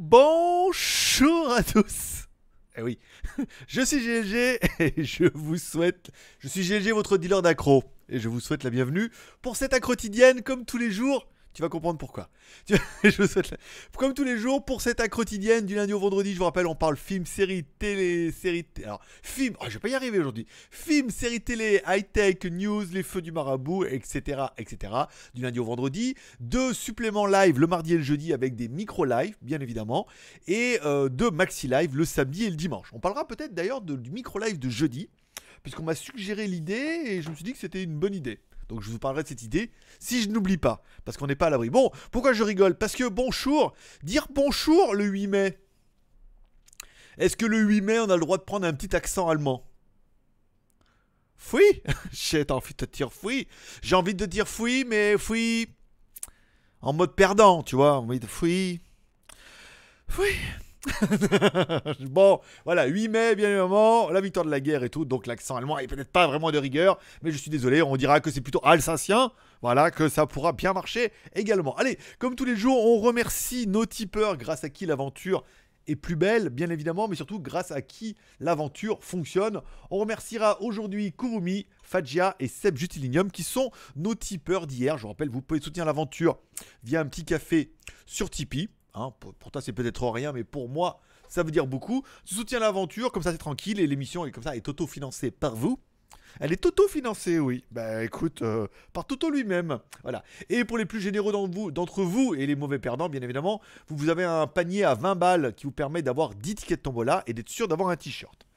Bonjour à tous Eh oui, je suis GLG et je vous souhaite... Je suis GLG, votre dealer d'accro, et je vous souhaite la bienvenue pour cette accro quotidienne, comme tous les jours, tu vas comprendre pourquoi. je Comme tous les jours, pour cette accro quotidienne du lundi au vendredi, je vous rappelle, on parle film, série, télé, série... Alors, film, oh, je vais pas y arriver aujourd'hui. Film, série, télé, high-tech, news, les feux du marabout, etc., etc. Du lundi au vendredi. Deux suppléments live le mardi et le jeudi avec des micro-live, bien évidemment. Et euh, deux maxi-live le samedi et le dimanche. On parlera peut-être d'ailleurs du micro-live de jeudi puisqu'on m'a suggéré l'idée et je me suis dit que c'était une bonne idée. Donc je vous parlerai de cette idée si je n'oublie pas, parce qu'on n'est pas à l'abri. Bon, pourquoi je rigole Parce que bonjour, dire bonjour le 8 mai. Est-ce que le 8 mai, on a le droit de prendre un petit accent allemand Fui J'ai envie de te dire fui. J'ai envie de dire oui, mais fui en mode perdant, tu vois. Envie de oui. Fouille. bon, voilà, 8 mai, bien évidemment, la victoire de la guerre et tout, donc l'accent allemand est peut-être pas vraiment de rigueur, mais je suis désolé, on dira que c'est plutôt alsacien, voilà, que ça pourra bien marcher également. Allez, comme tous les jours, on remercie nos tipeurs grâce à qui l'aventure est plus belle, bien évidemment, mais surtout grâce à qui l'aventure fonctionne. On remerciera aujourd'hui Kurumi, Fadja et Seb Justilinium qui sont nos tipeurs d'hier. Je vous rappelle, vous pouvez soutenir l'aventure via un petit café sur Tipeee. Hein, Pourtant pour, toi, c'est peut-être rien, mais pour moi, ça veut dire beaucoup. Tu soutiens l'aventure, comme ça, c'est tranquille, et l'émission est comme ça, est auto-financée par vous. Elle est auto-financée, oui. Bah écoute, euh, par Toto lui-même. Voilà. Et pour les plus généreux d'entre vous, et les mauvais perdants, bien évidemment, vous, vous avez un panier à 20 balles qui vous permet d'avoir 10 tickets de tombola et d'être sûr d'avoir un t-shirt.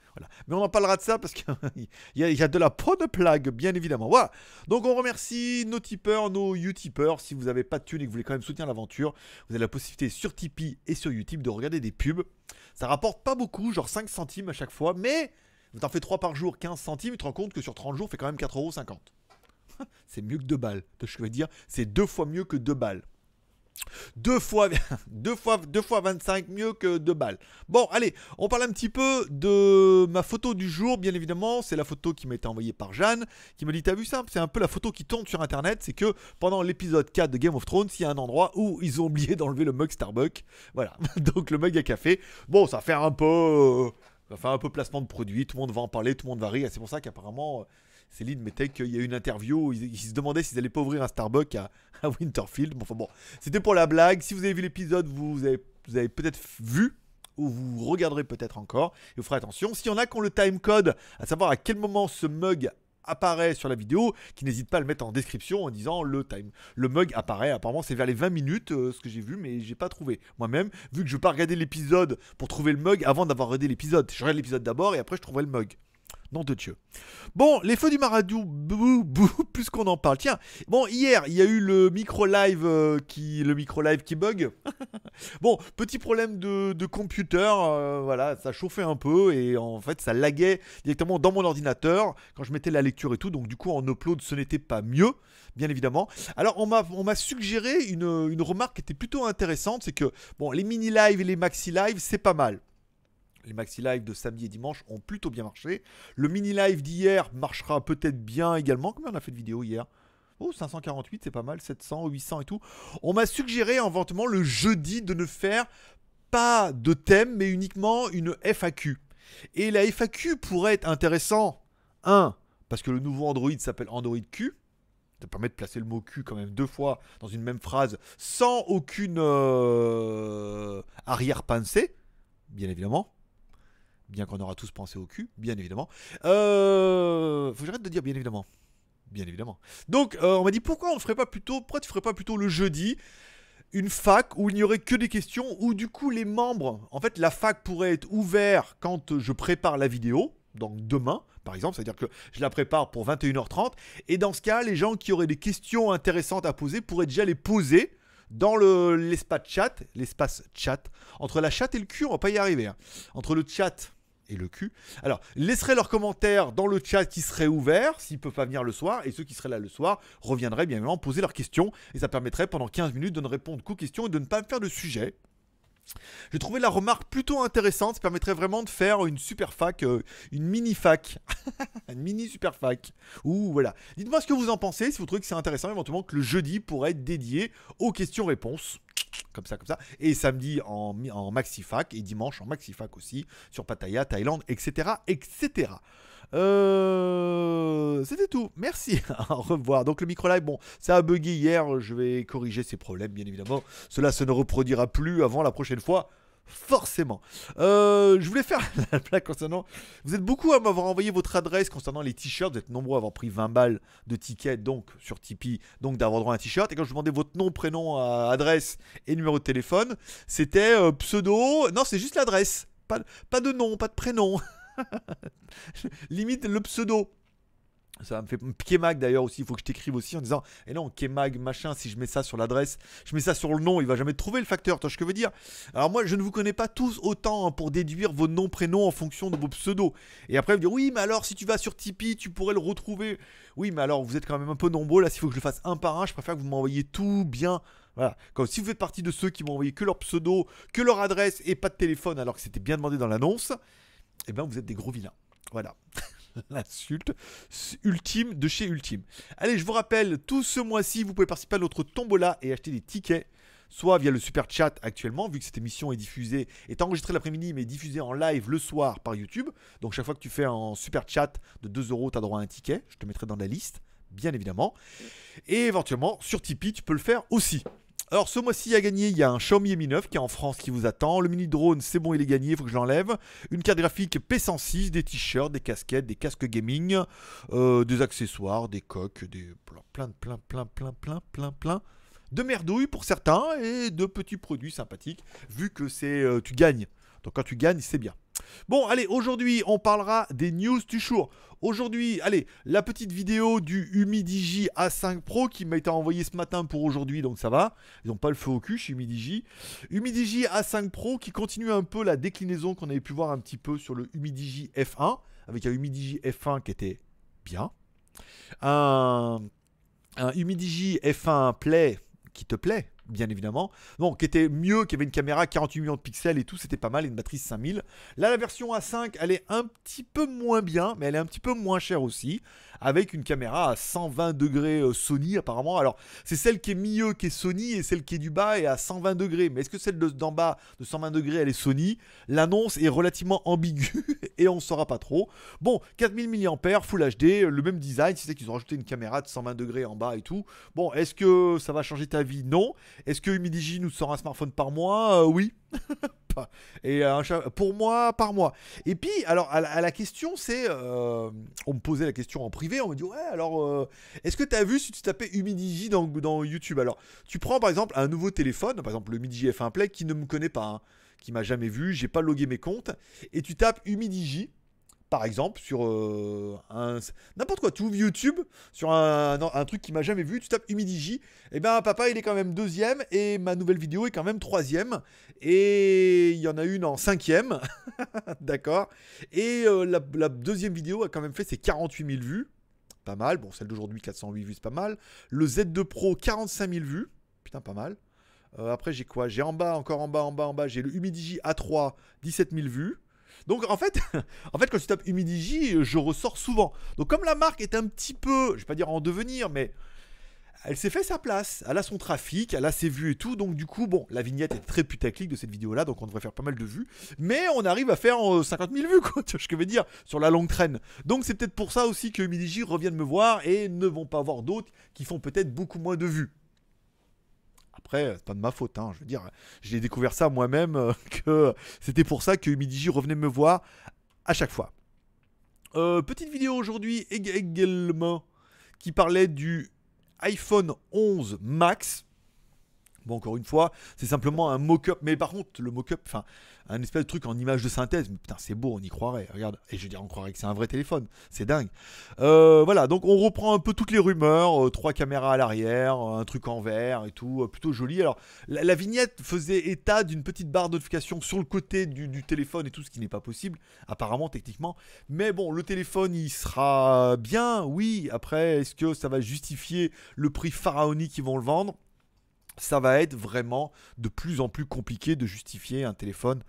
Mais on en parlera de ça parce qu'il y, a de la peau de plague, bien évidemment. Voilà. Donc on remercie nos tipeurs, nos utipeurs. Si vous n'avez pas de thune et que vous voulez quand même soutenir l'aventure, vous avez la possibilité sur Tipeee et sur YouTube de regarder des pubs. Ça rapporte pas beaucoup, genre 5 centimes à chaque fois, mais vous en faites 3 par jour, 15 centimes, tu te rends compte que sur 30 jours, fait quand même 4,50€. c'est mieux que 2 balles. Je veux dire, c'est deux fois mieux que 2 balles. Deux fois, deux, fois, deux fois 25 mieux que deux balles. Bon, allez, on parle un petit peu de ma photo du jour, bien évidemment. C'est la photo qui m'a été envoyée par Jeanne, qui me dit T'as vu ça C'est un peu la photo qui tourne sur internet. C'est que pendant l'épisode 4 de Game of Thrones, il y a un endroit où ils ont oublié d'enlever le mug Starbucks. Voilà, donc le mug à café. Bon, ça fait un peu. Euh, ça fait un peu placement de produit. Tout le monde va en parler, tout le monde va rire. C'est pour ça qu'apparemment. Euh, Céline mettait qu'il y a une interview où ils, se demandaient s'ils allaient pas ouvrir un Starbucks à, Winterfield. Bon, enfin bon, c'était pour la blague. Si vous avez vu l'épisode, vous avez, peut-être vu ou vous regarderez peut-être encore et vous ferez attention. S'il y en a qui ont le code, à savoir à quel moment ce mug apparaît sur la vidéo, qui n'hésite pas à le mettre en description en disant le time. Le mug apparaît, apparemment c'est vers les 20 minutes euh, ce que j'ai vu, mais j'ai pas trouvé moi-même, vu que je veux pas regarder l'épisode pour trouver le mug avant d'avoir regardé l'épisode. Je regarde l'épisode d'abord et après je trouverai le mug. Nom de Dieu. Bon, les feux du Maradou, bou, plus qu'on en parle. Tiens, bon, hier, il y a eu le micro-live euh, qui, le micro -live qui bug. bon, petit problème de, computer, euh, voilà, ça chauffait un peu et en fait, ça laguait directement dans mon ordinateur quand je mettais la lecture et tout. Donc, du coup, en upload, ce n'était pas mieux, bien évidemment. Alors, on m'a suggéré une, une remarque qui était plutôt intéressante c'est que, bon, les mini live et les maxi live c'est pas mal. Les maxi-lives de samedi et dimanche ont plutôt bien marché. Le mini-live d'hier marchera peut-être bien également. comme on a fait de vidéos hier Oh, 548, c'est pas mal. 700, 800 et tout. On m'a suggéré en hein, ventement le jeudi de ne faire pas de thème, mais uniquement une FAQ. Et la FAQ pourrait être intéressant. Un, Parce que le nouveau Android s'appelle Android Q Ça permet de placer le mot Q quand même deux fois dans une même phrase sans aucune euh, arrière-pensée, bien évidemment bien qu'on aura tous pensé au cul, bien évidemment. Euh, faut que j'arrête de dire bien évidemment. Bien évidemment. Donc, euh, on m'a dit pourquoi on ne ferait pas plutôt, pourquoi tu ferais pas plutôt le jeudi une fac où il n'y aurait que des questions, où du coup les membres, en fait la fac pourrait être ouverte quand je prépare la vidéo, donc demain par exemple, c'est-à-dire que je la prépare pour 21h30, et dans ce cas, les gens qui auraient des questions intéressantes à poser pourraient déjà les poser dans l'espace chat, l'espace chat, entre la chat et le cul, on va pas y arriver, hein. entre le chat et le cul. Alors, laisserez leurs commentaires dans le chat qui serait ouvert, s'ils ne peuvent pas venir le soir, et ceux qui seraient là le soir reviendraient bien évidemment poser leurs questions, et ça permettrait pendant 15 minutes de ne répondre qu'aux questions et de ne pas faire de sujet. J'ai trouvé la remarque plutôt intéressante, ça permettrait vraiment de faire une super fac, euh, une mini fac, une mini super fac. voilà. Dites-moi ce que vous en pensez, si vous trouvez que c'est intéressant, éventuellement que le jeudi pourrait être dédié aux questions-réponses. Comme ça, comme ça. Et samedi en, en maxi fac et dimanche en maxi fac aussi, sur Pattaya, Thaïlande, etc. etc. Euh, c'était tout. Merci. Au revoir. Donc le micro-live, bon, ça a bugué hier. Je vais corriger ces problèmes, bien évidemment. Cela se ne reproduira plus avant la prochaine fois forcément. Euh, je voulais faire la plaque concernant. Vous êtes beaucoup à m'avoir envoyé votre adresse concernant les t-shirts. Vous êtes nombreux à avoir pris 20 balles de tickets donc sur Tipeee, donc d'avoir droit à un t-shirt. Et quand je vous demandais votre nom, prénom, euh, adresse et numéro de téléphone, c'était pseudo. Non, c'est juste l'adresse. Pas, pas de nom, pas de prénom. Limite le pseudo. Ça me fait Kemag d'ailleurs aussi, il faut que je t'écrive aussi en disant Et eh non, Kemag machin, si je mets ça sur l'adresse, je mets ça sur le nom, il va jamais trouver le facteur, tu vois ce que je veux dire Alors moi, je ne vous connais pas tous autant hein, pour déduire vos noms, prénoms en fonction de vos pseudos. Et après, vous dire Oui, mais alors si tu vas sur Tipeee, tu pourrais le retrouver. Oui, mais alors vous êtes quand même un peu nombreux, là, s'il faut que je le fasse un par un, je préfère que vous m'envoyiez tout bien. Voilà. Comme si vous faites partie de ceux qui m'ont envoyé que leur pseudo, que leur adresse et pas de téléphone alors que c'était bien demandé dans l'annonce, eh ben vous êtes des gros vilains. Voilà. L'insulte ultime de chez Ultime. Allez, je vous rappelle, tout ce mois-ci, vous pouvez participer à notre tombola et acheter des tickets soit via le super chat actuellement, vu que cette émission est diffusée, est enregistrée l'après-midi, mais diffusée en live le soir par YouTube. Donc chaque fois que tu fais un super chat de 2 euros, tu as droit à un ticket. Je te mettrai dans la liste, bien évidemment. Et éventuellement, sur Tipeee, tu peux le faire aussi. Alors ce mois-ci à gagner, il y a un Xiaomi Mi 9 qui est en France qui vous attend. Le mini drone, c'est bon, il est gagné, il faut que je l'enlève. Une carte graphique P106, des t-shirts, des casquettes, des casques gaming, euh, des accessoires, des coques, des plein, plein, plein, plein, plein, plein, plein de merdouilles pour certains et de petits produits sympathiques vu que c'est euh, tu gagnes. Donc quand tu gagnes, c'est bien. Bon, allez, aujourd'hui, on parlera des news du jour. Aujourd'hui, allez, la petite vidéo du Humidigi A5 Pro qui m'a été envoyée ce matin pour aujourd'hui, donc ça va. Ils n'ont pas le feu au cul chez Humidigi. Humidigi A5 Pro qui continue un peu la déclinaison qu'on avait pu voir un petit peu sur le Humidigi F1, avec un Humidigi F1 qui était bien. Un, un Humidigi F1 Play qui te plaît, bien évidemment. Bon, qui était mieux, qui avait une caméra à 48 millions de pixels et tout, c'était pas mal, et une batterie 5000. Là, la version A5, elle est un petit peu moins bien, mais elle est un petit peu moins chère aussi, avec une caméra à 120 degrés euh, Sony apparemment. Alors, c'est celle qui est mieux qui est Sony et celle qui est du bas est à 120 degrés. Mais est-ce que celle d'en bas de 120 degrés, elle est Sony L'annonce est relativement ambiguë et on ne saura pas trop. Bon, 4000 mAh, Full HD, euh, le même design, si c'est qu'ils ont rajouté une caméra de 120 degrés en bas et tout. Bon, est-ce que ça va changer ta vie Non. Est-ce que Humidigi nous sort un smartphone par mois euh, Oui. et euh, pour moi, par mois. Et puis, alors, à la, question, c'est. Euh, on me posait la question en privé, on me dit Ouais, alors, est-ce que tu as vu si tu tapais Humidigi dans, dans YouTube Alors, tu prends par exemple un nouveau téléphone, par exemple le Midigi F1 Play, qui ne me connaît pas, hein, qui m'a jamais vu, j'ai pas logué mes comptes, et tu tapes Humidigi par exemple, sur euh, un, n'importe quoi, tout YouTube, sur un, truc qui m'a jamais vu, tu tapes Humidigi, Eh ben papa il est quand même deuxième, et ma nouvelle vidéo est quand même troisième, et il y en a une en cinquième, d'accord, et euh, la, deuxième vidéo a quand même fait ses 48 000 vues, pas mal, bon celle d'aujourd'hui 408 vues c'est pas mal, le Z2 Pro 45 000 vues, putain pas mal, euh, après j'ai quoi J'ai en bas, encore en bas, en bas, en bas, j'ai le Humidigi A3 17 000 vues, donc en fait, en fait quand je tape Humidigi, je ressors souvent. Donc comme la marque est un petit peu, je vais pas dire en devenir, mais elle s'est fait sa place, elle a son trafic, elle a ses vues et tout, donc du coup, bon, la vignette est très putaclic de cette vidéo-là, donc on devrait faire pas mal de vues, mais on arrive à faire 50 euh, 000 vues, quoi, tu vois ce que je veux dire, sur la longue traîne. Donc c'est peut-être pour ça aussi que Humidigi reviennent me voir et ne vont pas voir d'autres qui font peut-être beaucoup moins de vues. Après, euh, c'est pas de ma faute, hein, je veux dire, j'ai découvert ça moi-même, euh, que c'était pour ça que Midiji revenait me voir à chaque fois. Euh, petite vidéo aujourd'hui également qui parlait du iPhone 11 Max. Bon, encore une fois, c'est simplement un mock-up. Mais par contre, le mock-up, enfin, un espèce de truc en image de synthèse. putain, c'est beau, on y croirait. Regarde. Et je veux dire, on croirait que c'est un vrai téléphone. C'est dingue. Euh, voilà, donc on reprend un peu toutes les rumeurs. Euh, trois caméras à l'arrière, euh, un truc en verre et tout. plutôt joli. Alors, la, vignette faisait état d'une petite barre de sur le côté du, du, téléphone et tout, ce qui n'est pas possible, apparemment, techniquement. Mais bon, le téléphone, il sera bien, oui. Après, est-ce que ça va justifier le prix pharaonique qu'ils vont le vendre ça va être vraiment de plus en plus compliqué de justifier un téléphone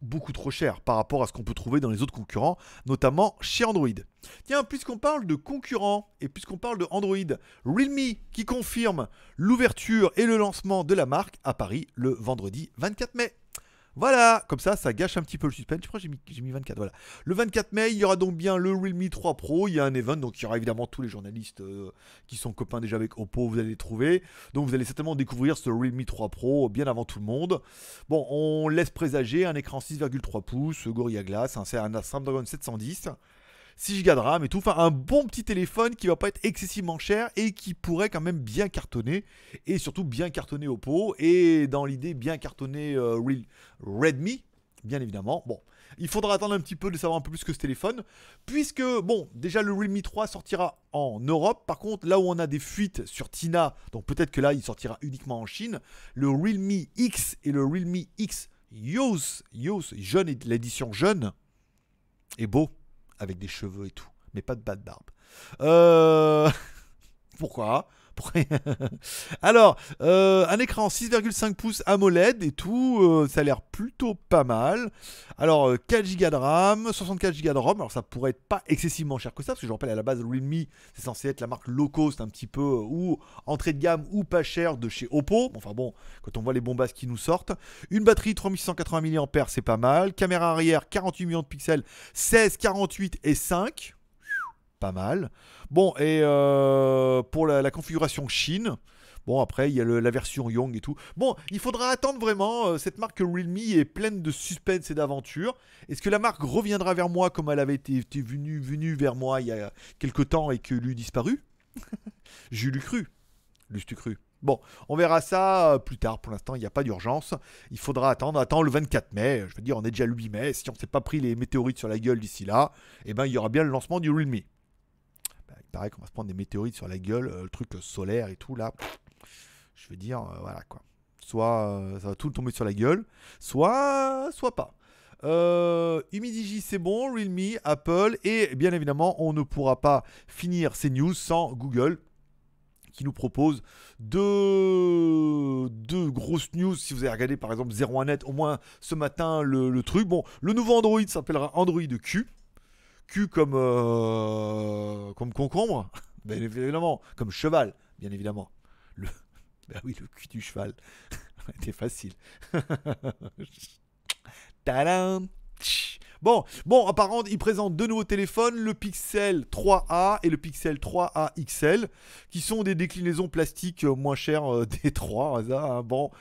beaucoup trop cher par rapport à ce qu'on peut trouver dans les autres concurrents, notamment chez Android. Tiens, puisqu'on parle de concurrents et puisqu'on parle de Android, Realme qui confirme l'ouverture et le lancement de la marque à Paris le vendredi 24 mai. Voilà, comme ça, ça gâche un petit peu le suspense. Je crois que j'ai mis, 24, voilà. Le 24 mai, il y aura donc bien le Realme 3 Pro. Il y a un event, donc il y aura évidemment tous les journalistes euh, qui sont copains déjà avec Oppo, vous allez les trouver. Donc vous allez certainement découvrir ce Realme 3 Pro euh, bien avant tout le monde. Bon, on laisse présager un écran 6,3 pouces, Gorilla Glass, c'est un Snapdragon 710 si je de RAM et tout. Enfin, un bon petit téléphone qui va pas être excessivement cher et qui pourrait quand même bien cartonner. Et surtout bien cartonner Oppo. Et dans l'idée, bien cartonner euh, Redmi, bien évidemment. Bon, il faudra attendre un petit peu de savoir un peu plus que ce téléphone. Puisque, bon, déjà le Realme 3 sortira en Europe. Par contre, là où on a des fuites sur Tina, donc peut-être que là il sortira uniquement en Chine, le Realme X et le Realme X Yos, Yos, jeune, l'édition jeune, est beau avec des cheveux et tout, mais pas de bas de barbe. Euh, pourquoi Alors, euh, un écran 6,5 pouces AMOLED et tout, euh, ça a l'air plutôt pas mal. Alors, 4 euh, Go de RAM, 64 Go de ROM, alors ça pourrait être pas excessivement cher que ça, parce que je rappelle à la base, Realme, c'est censé être la marque low cost un petit peu, ou entrée de gamme ou pas cher de chez Oppo. Enfin bon, quand on voit les bombasses qui nous sortent. Une batterie 3680 mAh, c'est pas mal. Caméra arrière, 48 millions de pixels, 16, 48 et 5 pas mal. Bon, et euh, pour la, configuration Chine, Bon, après, il y a la version Young et tout. Bon, il faudra attendre vraiment. Euh, cette marque Realme est pleine de suspense et d'aventure. Est-ce que la marque reviendra vers moi comme elle avait été, venue, venue, vers moi il y a quelques temps et que lui disparu J'ai lu cru. l'as-tu cru. Bon, on verra ça euh, plus tard. Pour l'instant, il n'y a pas d'urgence. Il faudra attendre. Attends le 24 mai. Je veux dire, on est déjà le 8 mai. Si on s'est pas pris les météorites sur la gueule d'ici là, eh ben, il y aura bien le lancement du Realme paraît qu'on va se prendre des météorites sur la gueule, euh, le truc solaire et tout là. Je veux dire, euh, voilà quoi. Soit euh, ça va tout tomber sur la gueule, soit, soit pas. Euh, c'est bon, Realme, Apple, et bien évidemment, on ne pourra pas finir ces news sans Google qui nous propose deux, deux grosses news. Si vous avez regardé par exemple 01net, au moins ce matin, le, le truc. Bon, le nouveau Android s'appellera Android Q cul comme, euh, comme concombre, bien évidemment, comme cheval, bien évidemment. Le, ben oui, le cul du cheval. C'était facile. Bon, bon, apparemment il ils présentent deux nouveaux téléphones, le Pixel 3A et le Pixel 3A XL, qui sont des déclinaisons plastiques euh, moins chères euh, des 3 hein, bon,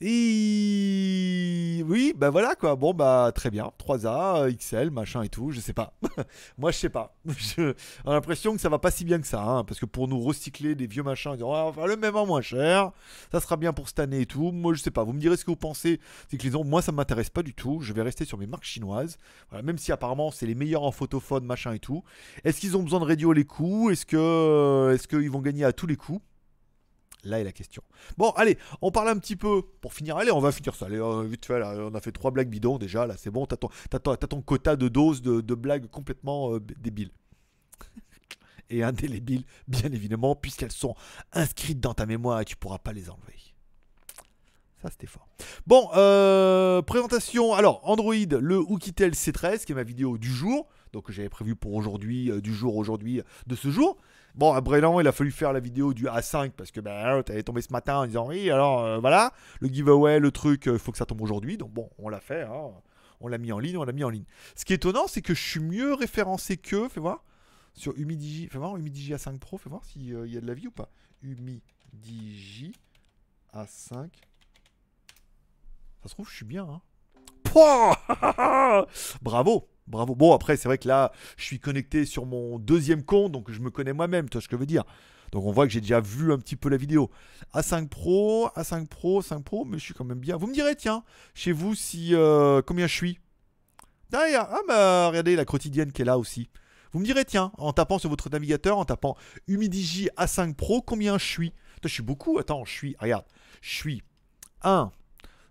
et oui, bah voilà quoi. Bon, bah très bien, 3A, euh, XL, machin et tout. Je sais pas. Moi, je sais pas. J'ai l'impression que ça va pas si bien que ça, hein, parce que pour nous recycler des vieux machins, oh, le même en moins cher. Ça sera bien pour cette année et tout. Moi, je sais pas. Vous me direz ce que vous pensez. C'est que moi, ça m'intéresse pas du tout. Je vais rester sur mes marques chinoises même si apparemment c'est les meilleurs en photophone, machin et tout. Est-ce qu'ils ont besoin de réduire les coûts Est-ce que, euh, est-ce qu'ils vont gagner à tous les coups Là est la question. Bon, allez, on parle un petit peu pour finir. Allez, on va finir ça. Allez, euh, vite fait, on a fait trois blagues bidons déjà. Là, c'est bon. T'as ton, quota de doses de, blagues complètement euh, débiles. Et indélébiles, bien évidemment, puisqu'elles sont inscrites dans ta mémoire et tu pourras pas les enlever. Ça, c'était fort. Bon, euh, présentation. Alors, Android, le Oukitel C13, qui est ma vidéo du jour. Donc, j'avais prévu pour aujourd'hui, euh, du jour aujourd'hui, euh, de ce jour. Bon, à Brélan, il a fallu faire la vidéo du A5 parce que ben, t'allais tomber ce matin en disant oui, alors voilà, le giveaway, le truc, il faut que ça tombe aujourd'hui. Donc, bon, on l'a fait. Hein. On l'a mis en ligne, on l'a mis en ligne. Ce qui est étonnant, c'est que je suis mieux référencé que, fais voir, sur Humidigi. Fais voir, Humidigi A5 Pro, fais voir s'il y a de la vie ou pas. Humidigi A5 ça se trouve, je suis bien. Hein. Bravo Bravo. Bon, après, c'est vrai que là, je suis connecté sur mon deuxième compte, donc je me connais moi-même, tu vois ce que je veux dire. Donc on voit que j'ai déjà vu un petit peu la vidéo. A5 Pro, A5 Pro, 5 Pro, mais je suis quand même bien. Vous me direz, tiens, chez vous, si euh, combien je suis D'ailleurs, ah bah, regardez la quotidienne qui est là aussi. Vous me direz, tiens, en tapant sur votre navigateur, en tapant Humidigi A5 Pro, combien je suis je suis beaucoup. Attends, je suis, regarde, je suis 1,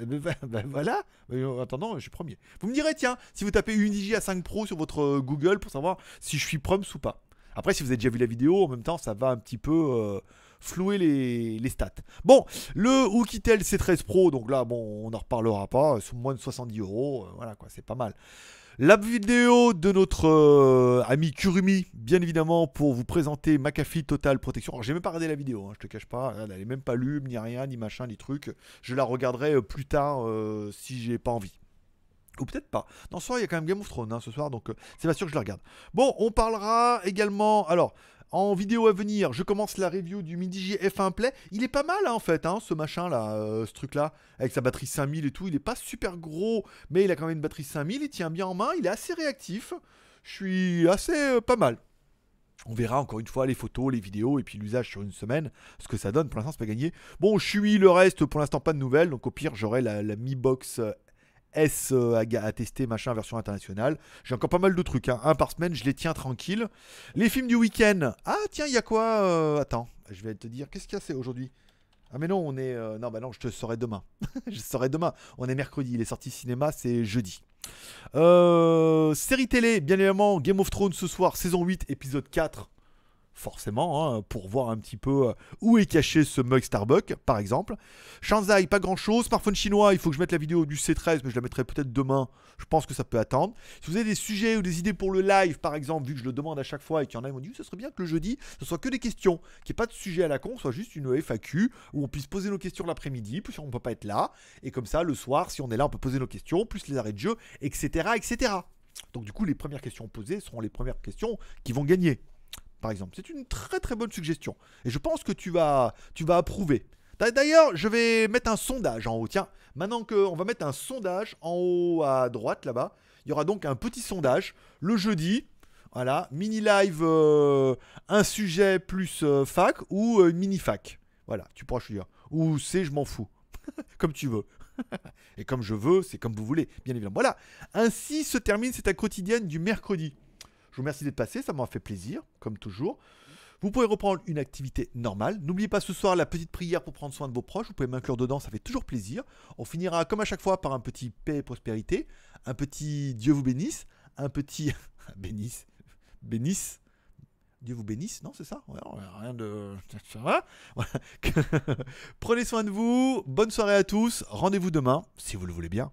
Eh ben, ben voilà, en attendant, je suis premier. Vous me direz, tiens, si vous tapez Unigi à 5 Pro sur votre euh, Google pour savoir si je suis proms ou pas. Après, si vous avez déjà vu la vidéo, en même temps, ça va un petit peu. Euh, flouer les, les stats. Bon, le Oukitel C13 Pro, donc là, bon, on n'en reparlera pas, sous moins de 70 euros, euh, voilà quoi, c'est pas mal. La vidéo de notre euh, ami Kurumi, bien évidemment, pour vous présenter McAfee Total Protection. Alors, j'ai même pas regardé la vidéo, hein, je te cache pas. Elle n'est même pas lue, ni rien, ni machin, ni truc. Je la regarderai euh, plus tard si j'ai pas envie. Ou peut-être pas. Non, ce soir, il y a quand même Game of Thrones hein, ce soir, donc c'est pas sûr que je la regarde. Bon, on parlera également. Alors, en vidéo à venir, je commence la review du Midi F1 Play. Il est pas mal hein, en fait, hein, ce machin là, euh, ce truc là, avec sa batterie 5000 et tout. Il n'est pas super gros, mais il a quand même une batterie 5000. Il tient bien en main, il est assez réactif. Je suis assez euh, pas mal. On verra encore une fois les photos, les vidéos et puis l'usage sur une semaine, ce que ça donne. Pour l'instant, c'est pas gagné. Bon, je suis le reste, pour l'instant, pas de nouvelles. Donc, au pire, j'aurai la, la Mi Box euh, S euh, à, tester, machin, version internationale. J'ai encore pas mal de trucs, hein. un par semaine, je les tiens tranquille. Les films du week-end. Ah tiens, il y a quoi euh, Attends, je vais te dire, qu'est-ce qu'il y a c'est aujourd'hui ah mais non, on est... Euh, non, bah non, je te saurai demain. je saurai demain. On est mercredi, il est sorti cinéma, c'est jeudi. série télé, bien évidemment, Game of Thrones ce soir, saison 8, épisode 4 forcément, hein, pour voir un petit peu euh, où est caché ce mug Starbucks, par exemple. Shanzai, pas grand-chose. Smartphone chinois, il faut que je mette la vidéo du C13, mais je la mettrai peut-être demain. Je pense que ça peut attendre. Si vous avez des sujets ou des idées pour le live, par exemple, vu que je le demande à chaque fois et qu'il y en a, ils m'ont dit, ce serait bien que le jeudi, ce soit que des questions, qu'il n'y ait pas de sujet à la con, soit juste une FAQ, où on puisse poser nos questions l'après-midi, puisqu'on ne peut pas être là. Et comme ça, le soir, si on est là, on peut poser nos questions, plus les arrêts de jeu, etc., etc. Donc du coup, les premières questions posées seront les premières questions qui vont gagner exemple. C'est une très très bonne suggestion. Et je pense que tu vas, tu vas approuver. D'ailleurs, je vais mettre un sondage en haut. Tiens, maintenant qu'on va mettre un sondage en haut à droite là-bas, il y aura donc un petit sondage le jeudi. Voilà, mini live, euh, un sujet plus euh, fac ou euh, mini fac. Voilà, tu pourras choisir. Ou c'est, je m'en fous. comme tu veux. Et comme je veux, c'est comme vous voulez, bien évidemment. Voilà, ainsi se termine cette quotidienne du mercredi. Je vous remercie d'être passé, ça m'a fait plaisir, comme toujours. Vous pouvez reprendre une activité normale. N'oubliez pas ce soir la petite prière pour prendre soin de vos proches. Vous pouvez m'inclure dedans, ça fait toujours plaisir. On finira comme à chaque fois par un petit paix et prospérité, un petit Dieu vous bénisse, un petit bénisse, bénisse. Dieu vous bénisse, non, c'est ça Rien de. Ça va Prenez soin de vous, bonne soirée à tous, rendez-vous demain, si vous le voulez bien.